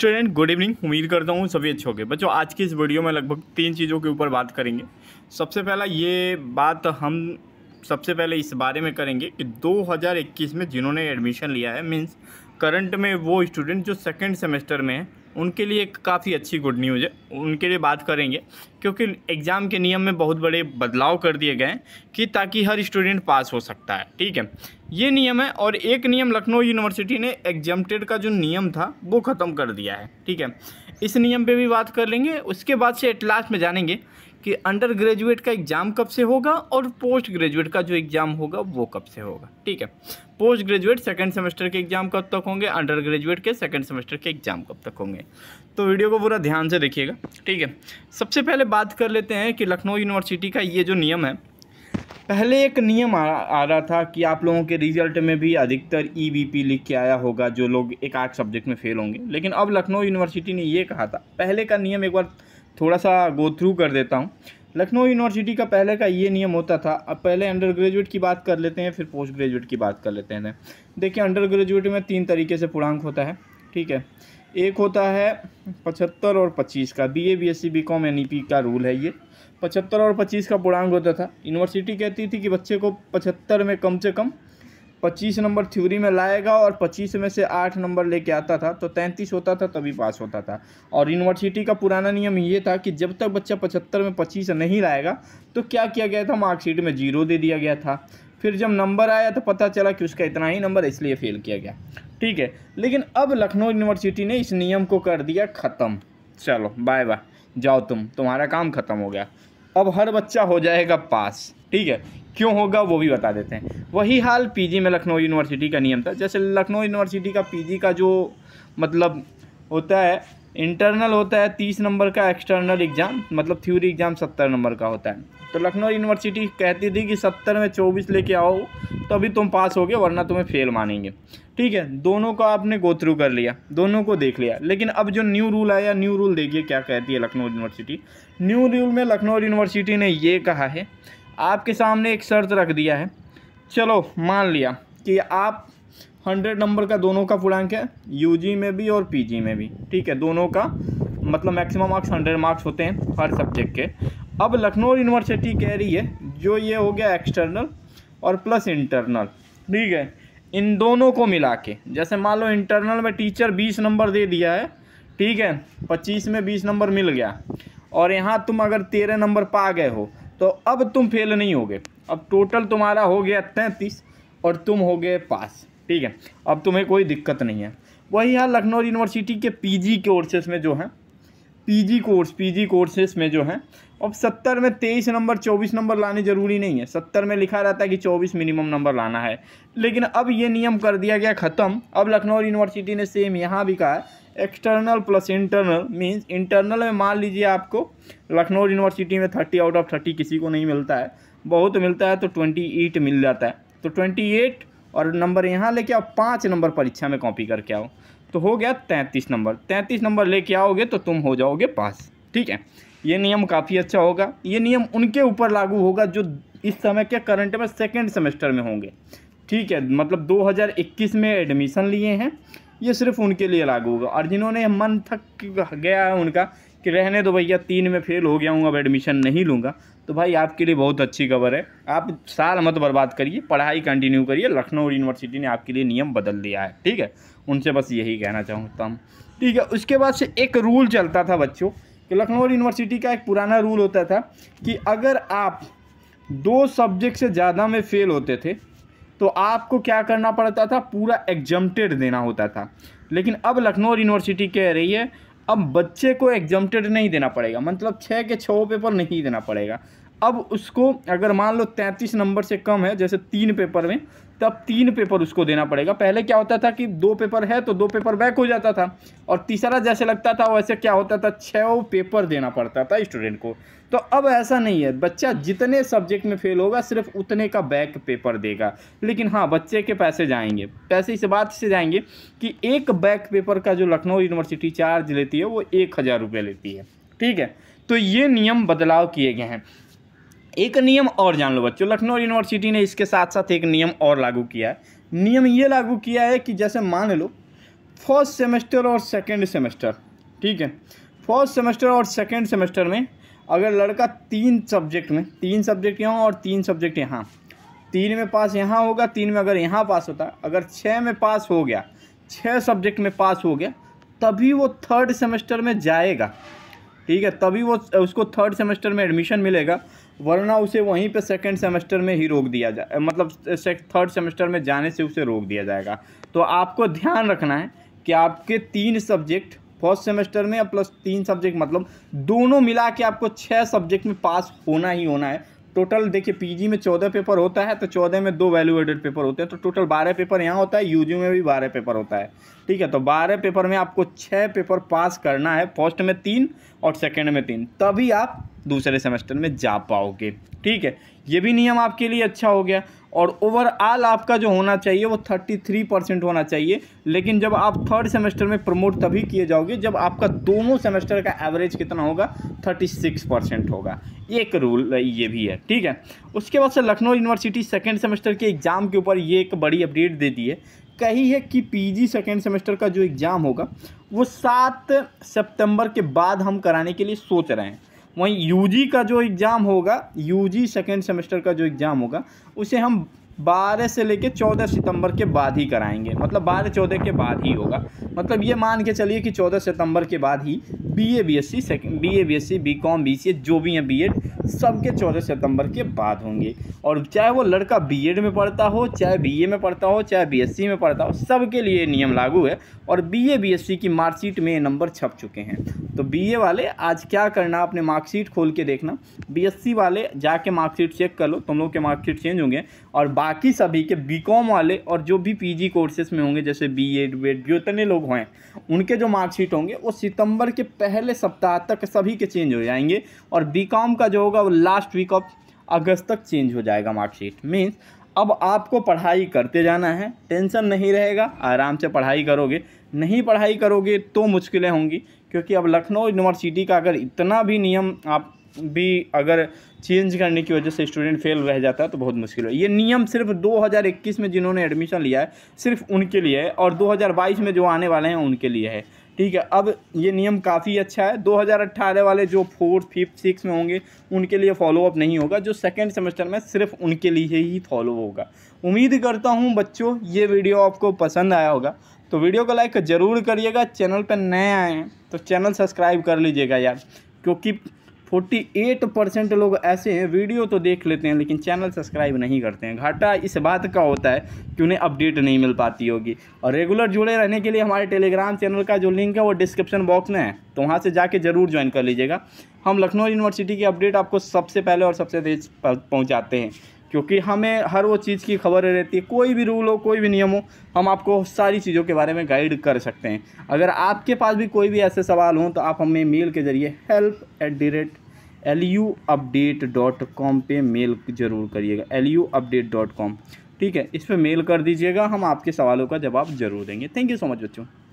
student good evening उम्मीद करता हूँ सभी अच्छे होंगे बच्चों आज की इस वीडियो में लगभग तीन चीज़ों के ऊपर बात करेंगे सबसे पहला ये बात हम सबसे पहले इस बारे में करेंगे कि 2021 में जिन्होंने एडमिशन लिया है मीन्स करंट में वो स्टूडेंट जो सेकेंड सेमेस्टर में है उनके लिए काफ़ी अच्छी गुड न्यूज़ है उनके लिए बात करेंगे क्योंकि एग्ज़ाम के नियम में बहुत बड़े बदलाव कर दिए गए हैं कि ताकि हर स्टूडेंट पास हो सकता है ठीक है ये नियम है और एक नियम लखनऊ यूनिवर्सिटी ने एग्जामटेड का जो नियम था वो ख़त्म कर दिया है ठीक है इस नियम पे भी बात कर लेंगे उसके बाद से एट लास्ट में जानेंगे कि अंडर ग्रेजुएट का एग्ज़ाम कब से होगा और पोस्ट ग्रेजुएट का जो एग्ज़ाम होगा वो कब से होगा ठीक है पोस्ट ग्रेजुएट सेकेंड सेमेस्टर के एग्ज़ाम कब तक होंगे अंडर ग्रेजुएट के सेकेंड सेमेस्टर के एग्ज़ाम कब तक होंगे तो वीडियो को पूरा ध्यान से देखिएगा ठीक है सबसे पहले बात कर लेते हैं कि लखनऊ यूनिवर्सिटी का ये जो नियम है पहले एक नियम आ, आ रहा था कि आप लोगों के रिजल्ट में भी अधिकतर ईबीपी e लिख के आया होगा जो लोग एक आध सब्जेक्ट में फेल होंगे लेकिन अब लखनऊ यूनिवर्सिटी ने ये कहा था पहले का नियम एक बार थोड़ा सा गो थ्रू कर देता हूँ लखनऊ यूनिवर्सिटी का पहले का ये नियम होता था अब पहले अंडर ग्रेजुएट की बात कर लेते हैं फिर पोस्ट ग्रेजुएट की बात कर लेते हैं देखिए अंडर ग्रेजुएट में तीन तरीके से पूर्णांक होता है ठीक है एक होता है पचहत्तर और पच्चीस का B A B S C B com N E P का रूल है ये पचहत्तर और पच्चीस का पूर्णांक होता था यूनिवर्सिटी कहती थी कि बच्चे को पचहत्तर में कम से कम पच्चीस नंबर थ्योरी में लाएगा और पच्चीस में से आठ नंबर लेके आता था तो तैंतीस होता था तभी पास होता था और यूनिवर्सिटी का पुराना नियम ये था कि जब तक बच्चा पचहत्तर में पच्चीस नहीं लाएगा तो क्या किया गया था मार्कशीट में जीरो दे दिया गया था फिर जब नंबर आया तो पता चला कि उसका इतना ही नंबर इसलिए फेल किया गया ठीक है लेकिन अब लखनऊ यूनिवर्सिटी ने इस नियम को कर दिया ख़त्म चलो बाय बाय जाओ तुम तुम्हारा काम ख़त्म हो गया अब हर बच्चा हो जाएगा पास ठीक है क्यों होगा वो भी बता देते हैं वही हाल पीजी में लखनऊ यूनिवर्सिटी का नियम था जैसे लखनऊ यूनिवर्सिटी का पीजी का जो मतलब होता है इंटरनल होता है तीस नंबर का एक्सटर्नल एग्ज़ाम मतलब थ्योरी एग्ज़ाम सत्तर नंबर का होता है तो लखनऊ यूनिवर्सिटी कहती थी कि सत्तर में चौबीस लेके आओ तो अभी तुम पास होगे वरना तुम्हें फेल मानेंगे ठीक है दोनों को आपने गो थ्रू कर लिया दोनों को देख लिया लेकिन अब जो न्यू रूल आया न्यू रूल देखिए क्या कहती है लखनऊ यूनिवर्सिटी न्यू रूल में लखनऊ यूनिवर्सिटी ने ये कहा है आपके सामने एक शर्त रख दिया है चलो मान लिया कि आप हंड्रेड नंबर का दोनों का पूर्णांक है यू में भी और पी में भी ठीक है दोनों का मतलब मैक्सिमम मार्क्स हंड्रेड मार्क्स होते हैं हर सब्जेक्ट के अब लखनऊ यूनिवर्सिटी कह रही है जो ये हो गया एक्सटर्नल और प्लस इंटरनल ठीक है इन दोनों को मिला के जैसे मान लो इंटरनल में टीचर बीस नंबर दे दिया है ठीक है पच्चीस में बीस नंबर मिल गया और यहाँ तुम अगर तेरह नंबर पा गए हो तो अब तुम फेल नहीं होगे अब टोटल तुम्हारा हो गया तैंतीस और तुम हो गए पास ठीक है अब तुम्हें कोई दिक्कत नहीं है वही यहाँ लखनऊ यूनिवर्सिटी के पीजी कोर्सेज में जो है पीजी कोर्स पीजी कोर्सेज में जो है अब सत्तर में तेईस नंबर चौबीस नंबर लाने ज़रूरी नहीं है सत्तर में लिखा रहता है कि चौबीस मिनिमम नंबर लाना है लेकिन अब ये नियम कर दिया गया ख़त्म अब लखनऊ यूनिवर्सिटी ने सेम यहाँ भी कहा है external plus internal means internal में मान लीजिए आपको लखनऊ यूनिवर्सिटी में थर्टी आउट ऑफ थर्टी किसी को नहीं मिलता है बहुत मिलता है तो ट्वेंटी एट मिल जाता है तो ट्वेंटी एट और नंबर यहाँ लेके आओ पाँच नंबर परीक्षा में कॉपी करके आओ तो हो गया तैंतीस नंबर तैंतीस नंबर लेके आओगे तो तुम हो जाओगे पास ठीक है ये नियम काफ़ी अच्छा होगा ये नियम उनके ऊपर लागू होगा जो इस समय के करंट में सेकेंड सेमेस्टर में होंगे ठीक है मतलब 2021 में एडमिशन लिए हैं ये सिर्फ उनके लिए लागू होगा और जिन्होंने मन थक गया है उनका कि रहने दो भैया तीन में फेल हो गया हूँ अब एडमिशन नहीं लूँगा तो भाई आपके लिए बहुत अच्छी खबर है आप साल मत बर्बाद करिए पढ़ाई कंटिन्यू करिए लखनऊ यूनिवर्सिटी ने आपके लिए नियम बदल दिया है ठीक है उनसे बस यही कहना चाहूँगा हूँ ठीक है उसके बाद से एक रूल चलता था बच्चों कि लखनऊ यूनिवर्सिटी का एक पुराना रूल होता था कि अगर आप दो सब्जेक्ट से ज़्यादा में फेल होते थे तो आपको क्या करना पड़ता था पूरा एग्जाम देना होता था लेकिन अब लखनऊ यूनिवर्सिटी कह रही है अब बच्चे को एग्जाम्टेड नहीं देना पड़ेगा मतलब छः के छः पेपर नहीं देना पड़ेगा अब उसको अगर मान लो तैंतीस नंबर से कम है जैसे तीन पेपर में तब तीन पेपर उसको देना पड़ेगा पहले क्या होता था कि दो पेपर है तो दो पेपर बैक हो जाता था और तीसरा जैसे लगता था वैसे क्या होता था छः पेपर देना पड़ता था स्टूडेंट को तो अब ऐसा नहीं है बच्चा जितने सब्जेक्ट में फेल होगा सिर्फ उतने का बैक पेपर देगा लेकिन हाँ बच्चे के पैसे जाएंगे पैसे इस बात से जाएंगे कि एक बैक पेपर का जो लखनऊ यूनिवर्सिटी चार्ज लेती है वो एक हज़ार रुपये लेती है ठीक है तो ये नियम बदलाव किए गए हैं एक नियम और जान लो बच्चों लखनऊ यूनिवर्सिटी ने इसके साथ साथ एक नियम और लागू किया है नियम ये लागू किया है कि जैसे मान लो फर्स्ट सेमेस्टर और सेकेंड सेमेस्टर ठीक है फर्स्ट सेमेस्टर और सेकेंड सेमेस्टर में अगर लड़का तीन सब्जेक्ट में तीन सब्जेक्ट यहाँ और तीन सब्जेक्ट यहाँ तीन में पास यहाँ होगा तीन में अगर यहाँ पास होता अगर छः में पास हो गया छः सब्जेक्ट में पास हो गया तभी वो थर्ड सेमेस्टर में जाएगा ठीक है तभी वो उसको थर्ड सेमेस्टर में एडमिशन मिलेगा वरना उसे वहीं पे सेकंड सेमेस्टर में ही रोक दिया जाए मतलब थर्ड सेमेस्टर में जाने से उसे रोक दिया जाएगा तो आपको ध्यान रखना है कि आपके तीन सब्जेक्ट फर्स्ट सेमेस्टर में प्लस तीन सब्जेक्ट मतलब दोनों मिला के आपको छः सब्जेक्ट में पास होना ही होना है टोटल देखिए पीजी में चौदह पेपर होता है तो चौदह में दो वैल्यू एडेड पेपर होते हैं तो टोटल बारह पेपर यहाँ होता है यूजी में भी बारह पेपर होता है ठीक है तो बारह पेपर में आपको छः पेपर पास करना है फर्स्ट में तीन और सेकेंड में तीन तभी आप दूसरे सेमेस्टर में जा पाओगे ठीक है ये भी नियम आपके लिए अच्छा हो गया और ओवरऑल आपका जो होना चाहिए वो थर्टी थ्री परसेंट होना चाहिए लेकिन जब आप थर्ड सेमेस्टर में प्रमोट तभी किए जाओगे जब आपका दोनों सेमेस्टर का एवरेज कितना होगा थर्टी सिक्स परसेंट होगा एक रूल ये भी है ठीक है उसके बाद से लखनऊ यूनिवर्सिटी सेकेंड सेमेस्टर के एग्ज़ाम के ऊपर ये एक बड़ी अपडेट दे दी है कही है कि जी सेकेंड सेमेस्टर का जो एग्ज़ाम होगा वो सात सेप्टेम्बर के बाद हम कराने के लिए सोच रहे हैं वहीं यूजी का जो एग्ज़ाम होगा यूजी सेकेंड सेमेस्टर का जो एग्ज़ाम होगा उसे हम बारह से लेके चौदह सितंबर के बाद ही कराएंगे मतलब बारह चौदह के बाद ही होगा मतलब ये मान के चलिए कि चौदह सितंबर के बाद ही B A B S C B A B S C B com B C जो भी हैं बी एड सबके चौदह सितंबर के बाद होंगे और चाहे वो लड़का बी एड में पढ़ता हो चाहे बी ए में पढ़ता हो चाहे बी एस सी में पढ़ता हो के लिए नियम लागू है और B A B S C की मार्कशीट में नंबर छप चुके हैं तो बी ए वाले आज क्या करना अपने मार्कशीट खोल के देखना बी एस सी वाले जाके मार्कशीट चेक कर लो तुम लोग के मार्कशीट चेंज होंगे और बाकी सभी के बीकॉम वाले और जो भी पीजी कोर्सेज में होंगे जैसे बी एड वेड जितने लोग हैं उनके जो मार्कशीट होंगे वो सितंबर के पहले सप्ताह तक सभी के चेंज हो जाएंगे और बीकॉम का जो होगा वो लास्ट वीक ऑफ अगस्त तक चेंज हो जाएगा मार्कशीट मीन्स अब आपको पढ़ाई करते जाना है टेंशन नहीं रहेगा आराम से पढ़ाई करोगे नहीं पढ़ाई करोगे तो मुश्किलें होंगी क्योंकि अब लखनऊ यूनिवर्सिटी का अगर इतना भी नियम आप भी अगर चेंज करने की वजह से स्टूडेंट फेल रह जाता है तो बहुत मुश्किल है ये नियम सिर्फ 2021 में जिन्होंने एडमिशन लिया है सिर्फ उनके लिए है और 2022 में जो आने वाले हैं उनके लिए है ठीक है अब ये नियम काफ़ी अच्छा है 2018 वाले जो फोर्थ फिफ्थ सिक्स में होंगे उनके लिए फॉलोअप नहीं होगा जो सेकेंड सेमेस्टर में सिर्फ उनके लिए ही फॉलो होगा उम्मीद करता हूँ बच्चों ये वीडियो आपको पसंद आया होगा तो वीडियो को लाइक ज़रूर करिएगा चैनल पर नए आए हैं तो चैनल सब्सक्राइब कर लीजिएगा यार क्योंकि फोर्टी एट परसेंट लोग ऐसे हैं वीडियो तो देख लेते हैं लेकिन चैनल सब्सक्राइब नहीं करते हैं घाटा इस बात का होता है कि उन्हें अपडेट नहीं मिल पाती होगी और रेगुलर जुड़े रहने के लिए हमारे टेलीग्राम चैनल का जो लिंक है वो डिस्क्रिप्शन बॉक्स में है तो वहाँ से जाके ज़रूर ज्वाइन कर लीजिएगा हम लखनऊ यूनिवर्सिटी की अपडेट आपको सबसे पहले और सबसे तेज पहुँचाते हैं क्योंकि हमें हर वो चीज़ की खबर रहती है कोई भी रूल हो कोई भी नियम हो हम आपको सारी चीज़ों के बारे में गाइड कर सकते हैं अगर आपके पास भी कोई भी ऐसे सवाल हों तो आप हमें मेल के ज़रिए help at the rate L U update dot com पर मेल ज़रूर करिएगा L U update dot com ठीक है इस पर मेल कर दीजिएगा हम आपके सवालों का जवाब ज़रूर देंगे थैंक यू सो मच बच्चों